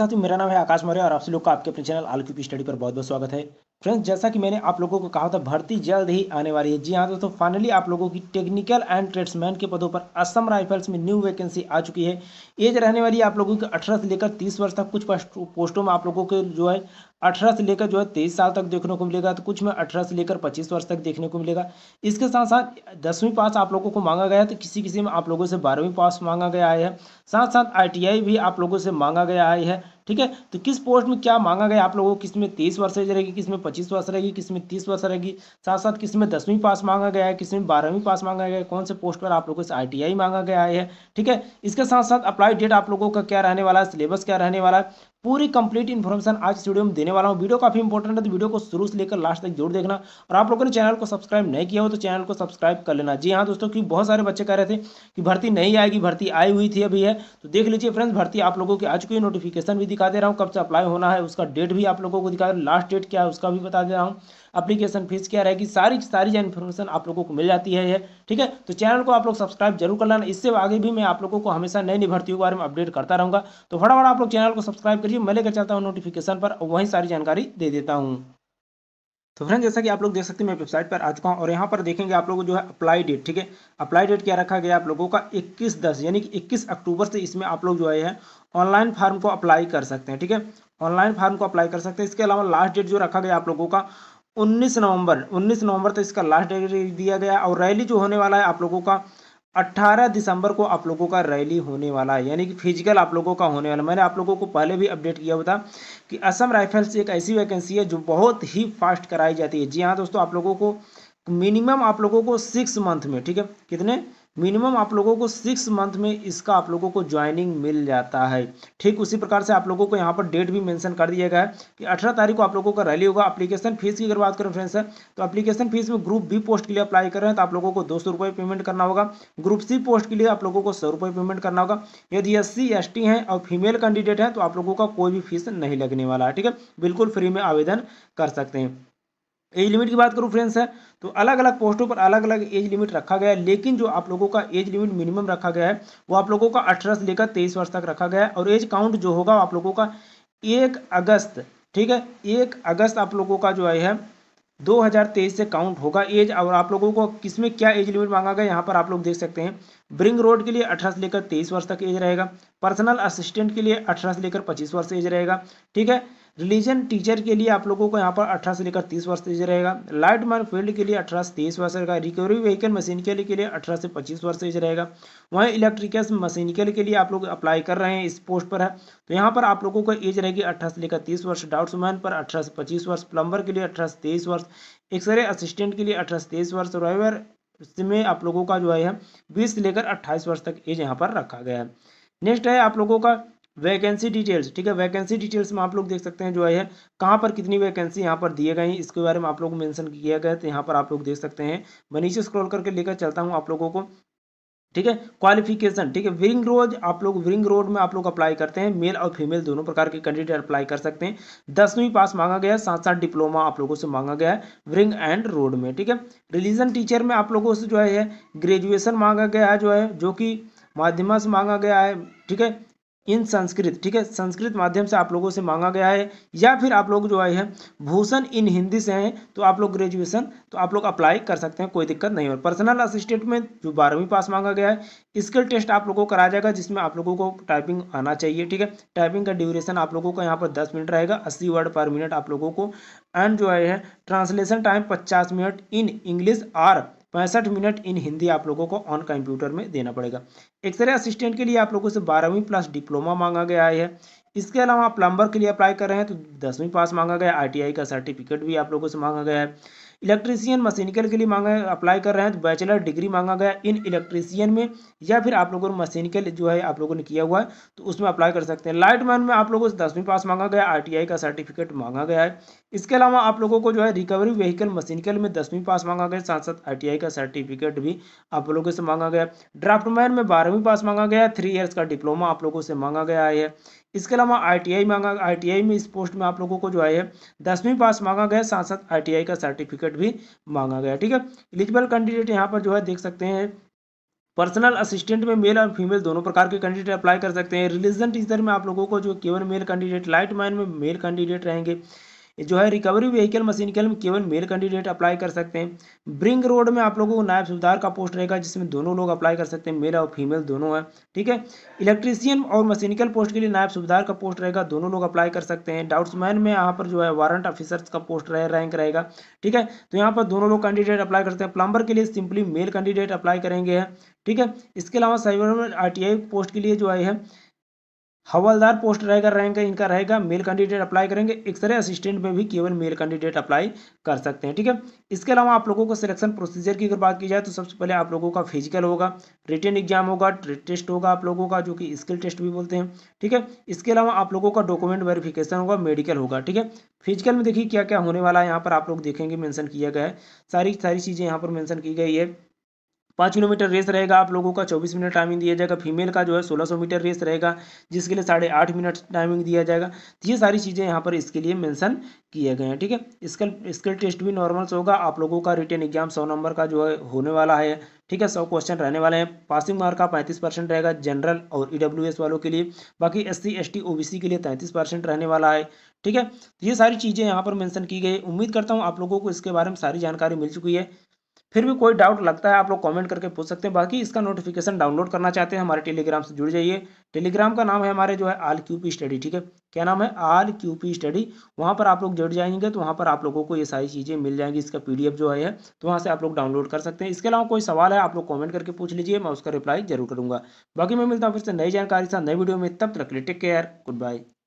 साथियों मेरा नाम है आकाश मौर्य और आप सभी लोग का आपके अपने चैनल आलू की स्टडी पर बहुत बहुत स्वागत है फ्रेंड्स जैसा कि मैंने आप लोगों को कहा था भर्ती जल्द ही आने वाली है जी हाँ दोस्तों फाइनली आप लोगों की टेक्निकल एंड ट्रेड्समैन के पदों पर असम राइफल्स में न्यू वैकेंसी आ चुकी है एज रहने वाली आप लोगों की अठारह से लेकर तीस वर्ष तक कुछ पोस्टों में आप लोगों को जो है अठारह से लेकर जो है तेईस साल तक देखने को मिलेगा तो कुछ में अठारह से लेकर पच्चीस वर्ष तक देखने को मिलेगा इसके साथ साथ दसवीं पास आप लोगों को मांगा गया है तो किसी किसी में आप लोगों से बारहवीं पास मांगा गया है साथ साथ आई भी आप लोगों से मांगा गया है ठीक है तो किस पोस्ट में क्या मांगा गया आप लोगों को किस में तेईस वर्ष रहेगी किस में पच्चीस वर्ष रहेगी किस में तीस वर्ष रहेगी साथ साथ किस में दसवीं पास मांगा गया है किस में बारहवीं पास मांगा गया है कौन से पोस्ट पर आप लोगों से आई मांगा गया है ठीक है इसके साथ साथ अप्लाई डेट आप लोगों का क्या रहने वाला है सिलेबस क्या रहने वाला है पूरी कंप्लीट इन्फॉर्मेशन आज इस वीडियो में देने वाला हूँ वीडियो काफी इंपॉर्टेंट है तो वीडियो को शुरू से लेकर लास्ट तक जरूर देखना और आप लोगों ने चैनल को सब्सक्राइब नहीं किया हो तो चैनल को सब्सक्राइब कर लेना जी हाँ दोस्तों क्योंकि बहुत सारे बच्चे कह रहे थे कि भर्ती नहीं आएगी भर्ती आई हुई थी अभी है तो देख लीजिए फ्रेंड्स भर्ती आप लोगों की आज कोई नोटिफिकेशन भी दिखा दे रहा हूँ कब से अप्लाई होना है उसका डेट भी आप लोगों को दिखा दे लास्ट डेट क्या है उसका भी बता दे रहा हूँ अपलीकेशन फीस क्या रहेगी सारी सारी इन्फॉर्मेशन आप लोगों को मिल जाती है ठीक है तो चैनल को आप लोग सब्सक्राइब जरूर कर लेना इससे आगे भी मैं आप लोगों को हमेशा नई नई के बारे में अपडेट करता रहूँगा तो फटाफट आप लोग चैनल को सब्सक्राइब चलिए मैं लेकर चलता हूँ नोटिफिकेशन पर वहीं सारी जानकारी दे देता हूँ तो फ्रेंड जैसा कि आप लोग देख सकते हैं मैं वेबसाइट पर आ चुका हूँ और यहाँ पर देखेंगे आप लोगों जो है अप्लाई डेट ठीक है अप्लाई डेट क्या रखा गया आप लोगों का 21 दस यानी कि 21 अक्टूबर से इसमें आप लोग जो है ऑनलाइन फार्म को अप्लाई कर सकते हैं ठीक है ऑनलाइन फार्म को अप्लाई कर सकते हैं इसके अलावा लास्ट डेट जो रखा गया आप लोगों का उन्नीस नवंबर उन्नीस नवंबर तक तो इसका लास्ट डेट दिया गया और रैली जो होने वाला है आप लोगों का 18 दिसंबर को आप लोगों का रैली होने वाला है यानी कि फिजिकल आप लोगों का होने वाला मैंने आप लोगों को पहले भी अपडेट किया हुआ था कि असम राइफल्स एक ऐसी वैकेंसी है जो बहुत ही फास्ट कराई जाती है जी हाँ दोस्तों आप लोगों को मिनिमम आप लोगों को सिक्स मंथ में ठीक है कितने मिनिमम आप लोगों को सिक्स मंथ में इसका आप लोगों को ज्वाइनिंग मिल जाता है ठीक उसी प्रकार से आप लोगों को यहाँ पर डेट भी मेंशन कर दिया गया है कि 18 तारीख को आप लोगों का रैली होगा एप्लीकेशन फीस की अगर बात करें फ्रेंड्स तो एप्लीकेशन फीस में ग्रुप बी पोस्ट के लिए अप्लाई कर रहे हैं तो आप लोगों को दो सौ पेमेंट करना होगा ग्रुप सी पोस्ट के लिए आप लोगों को सौ पेमेंट करना होगा यदि एस सी एस टी और फीमेल कैंडिडेट हैं तो आप लोगों का कोई भी फीस नहीं लगने वाला है ठीक है बिल्कुल फ्री में आवेदन कर सकते हैं एज लिमिट की बात करूँ फ्रेंड्स है तो अलग अलग पोस्टों पर अलग अलग एज लिमिट रखा गया है लेकिन जो आप लोगों का एज लिमिट मिनिमम रखा गया है वो आप लोगों का अठारह से लेकर तेईस वर्ष तक रखा गया है और एज काउंट जो होगा आप लोगों का एक अगस्त ठीक है एक अगस्त आप लोगों का जो है 2023 से काउंट होगा एज और आप लोगों को किसमें क्या एज लिमिट मांगा गया यहाँ पर आप लोग देख सकते हैं ब्रिंग रोड के लिए 18 से लेकर 23 वर्ष तक एज रहेगा पर्सनल असिस्टेंट के लिए 18 से लेकर 25 वर्ष एज रहेगा ठीक है रिलीजन टीचर के लिए आप लोगों को यहाँ पर अठारह से लेकर तीस वर्ष एज रहेगा लाइट मार्क फील्ड के लिए अठारह से तेईस वर्ष रहेगा रिकवरी व्हीकल मशीनिकल के लिए अठारह से पच्चीस वर्ष एज रहेगा वहीं इलेक्ट्रिकल मशीनिकल के लिए आप लोग अप्लाई कर रहे हैं इस पोस्ट पर है तो यहाँ पर आप लोगों का एज रहेगी अठारह से लेकर तीस वर्ष डाउट्समैन पर अठारह से पच्चीस वर्ष प्लम्बर के लिए अठारह से तेईस वर्ष एक्सरे असिस्टेंट के लिए अठारह से तेईस वर्ष ड्राइवर में आप लोगों का जो है बीस से लेकर अट्ठाईस वर्ष तक एज यहाँ पर रखा गया है नेक्स्ट है आप लोगों का वैकेंसी डिटेल्स ठीक है वैकेंसी डिटेल्स में आप लोग देख सकते हैं जो है कहाँ पर कितनी वैकेंसी यहाँ पर दिए गए हैं इसके बारे में आप लोग मेंशन किया गया तो यहाँ पर आप लोग देख सकते हैं मैं नीचे स्क्रॉल करके लेकर चलता हूँ आप लोगों को ठीक है क्वालिफिकेशन ठीक है विंग रोज आप लोग विंग रोड में आप लोग अप्लाई करते हैं मेल और फीमेल दोनों प्रकार के कैंडिडेट अप्लाई कर सकते हैं दसवीं पास मांगा गया है साथ साथ डिप्लोमा आप लोगों से मांगा गया है विंग एंड रोड में ठीक है रिलीजन टीचर में आप लोगों से जो है ग्रेजुएशन मांगा गया है जो है जो कि माध्यमा से मांगा गया है ठीक है इन संस्कृत ठीक है संस्कृत माध्यम से आप लोगों से मांगा गया है या फिर आप लोग जो आए हैं भूषण इन हिंदी से हैं तो आप लोग ग्रेजुएशन तो आप लोग अप्लाई कर सकते हैं कोई दिक्कत नहीं हो पर्सनल असिस्टेंट में जो बारहवीं पास मांगा गया है स्किल टेस्ट आप लोगों को कराया जाएगा जिसमें आप लोगों को टाइपिंग आना चाहिए ठीक है टाइपिंग का ड्यूरेशन आप लोगों का यहाँ पर दस मिनट रहेगा अस्सी वर्ड पर मिनट आप लोगों को एंड जो है ट्रांसलेशन टाइम पचास मिनट इन इंग्लिश आर पैंसठ मिनट इन हिंदी आप लोगों को ऑन कंप्यूटर में देना पड़ेगा एक्सरे असिस्टेंट के लिए आप लोगों से बारहवीं प्लस डिप्लोमा मांगा गया है इसके अलावा आप प्लम्बर के लिए अप्लाई कर रहे हैं तो दसवीं पास मांगा गया आई का सर्टिफिकेट भी आप लोगों से मांगा गया है इलेक्ट्रीशियन मशीनिकल के लिए मांगा अप्लाई कर रहे हैं तो बैचलर डिग्री मांगा गया इन इलेक्ट्रीशियन में या फिर आप लोगों ने मशीनिकल जो है आप लोगों ने किया हुआ है तो उसमें अप्लाई कर सकते हैं लाइट मैन में आप लोगों से दसवीं पास मांगा गया आर का सर्टिफिकेट मांगा गया है इसके अलावा आप लोगों को जो है रिकवरी व्हीकल मशीनिकल में दसवीं पास मांगा गया साथ साथ आर का सर्टिफिकेट भी आप लोगों से मांगा गया मैन में बारहवीं पास मांगा गया थ्री ईयर्स का डिप्लोमा आप लोगों से मांगा गया है इसके अलावा आईटीआई मांगा आईटीआई में इस पोस्ट में आप लोगों को जो है दसवीं पास मांगा गया साथ साथ आईटीआई का सर्टिफिकेट भी मांगा गया ठीक है एलिजिबल कैंडिडेट यहाँ पर जो है देख सकते हैं पर्सनल असिस्टेंट में मेल और फीमेल दोनों प्रकार के कैंडिडेट अप्लाई कर सकते हैं रिलीजन टीचर में आप लोगों को जो केवल मेल कैंडिडेट लाइट माइन में मेल कैंडिडेट रहेंगे जो है रिकवरी व्हीकल मशीन के लिए केवल मेल कैंडिडेट अप्लाई कर सकते हैं ब्रिंग रोड में आप लोगों को नायब सुधार का पोस्ट रहेगा जिसमें दोनों लोग अप्लाई कर सकते हैं मेल और फीमेल दोनों है ठीक है इलेक्ट्रीशियन और मशीनिकल पोस्ट के लिए नायब सुधार का पोस्ट रहेगा दोनों लोग अप्लाई कर सकते हैं डाउट्समैन में यहाँ पर जो है वारंट ऑफिसर्स का पोस्ट रहे, रैंक रहेगा ठीक है तो यहाँ पर दोनों लोग कैंडिडेट अप्लाई करते हैं प्लम्बर के लिए सिंपली मेल कैंडिडेट अप्लाई करेंगे ठीक है इसके अलावा साइबर में आर पोस्ट के लिए जो आई है हवलदार पोस्ट रहेगा रैंक इनका रहेगा मेल कैंडिडेट अप्लाई करेंगे एक्सरे असिस्टेंट में भी केवल मेल कैंडिडेट अप्लाई कर सकते हैं ठीक है इसके अलावा आप लोगों को सिलेक्शन प्रोसीजर की अगर बात की जाए तो सबसे पहले आप लोगों का फिजिकल होगा रिटर्न एग्जाम होगा टेस्ट होगा आप लोगों का जो कि स्किल टेस्ट भी बोलते हैं ठीक है इसके अलावा आप लोगों का डॉक्यूमेंट वेरिफिकेशन होगा मेडिकल होगा ठीक है फिजिकल में देखिए क्या क्या होने वाला है यहाँ पर आप लोग देखेंगे मैंसन किया गया है सारी सारी चीज़ें यहाँ पर मैंसन की गई है पाँच किलोमीटर रेस रहेगा आप लोगों का चौबीस मिनट टाइमिंग दिया जाएगा फीमेल का जो है सोलह सौ मीटर रेस रहेगा जिसके लिए साढ़े आठ मिनट टाइमिंग दिया जाएगा तो ये सारी चीज़ें यहाँ पर इसके लिए मेंशन किए गए हैं ठीक है स्किल स्किल टेस्ट भी नॉर्मल से होगा आप लोगों का रिटर्न एग्जाम सौ नंबर का जो है होने वाला है ठीक है सौ क्वेश्चन रहने वाले हैं पासिंग मार्क का पैंतीस परसेंट रहेगा जनरल और ई वालों के लिए बाकी एस सी एस के लिए तैंतीस परसेंट रहने वाला है ठीक है तो ये सारी चीज़ें यहाँ पर मैंसन की गई उम्मीद करता हूँ आप लोगों को इसके बारे में सारी जानकारी मिल चुकी है फिर भी कोई डाउट लगता है आप लोग कमेंट करके पूछ सकते हैं बाकी इसका नोटिफिकेशन डाउनलोड करना चाहते हैं हमारे टेलीग्राम से जुड़ जाइए टेलीग्राम का नाम है हमारे जो है आल क्यू पी स्टडी ठीक है क्या नाम है आल क्यू पी स्टडी वहाँ पर आप लोग जुड़ जाएंगे तो वहाँ पर आप लोगों को ये सारी चीज़ें मिल जाएंगी इसका पी जो है तो वहाँ से आप लोग डाउनलोड कर सकते हैं इसके अलावा कोई सवाल है आप लोग कॉमेंट करके पूछ लीजिए मैं उसका रिप्लाई जरूर करूँगा बाकी मैं मिलता हूँ फिर से नई जानकारी साथ नई वीडियो में तब तक टेक केयर गुड बाय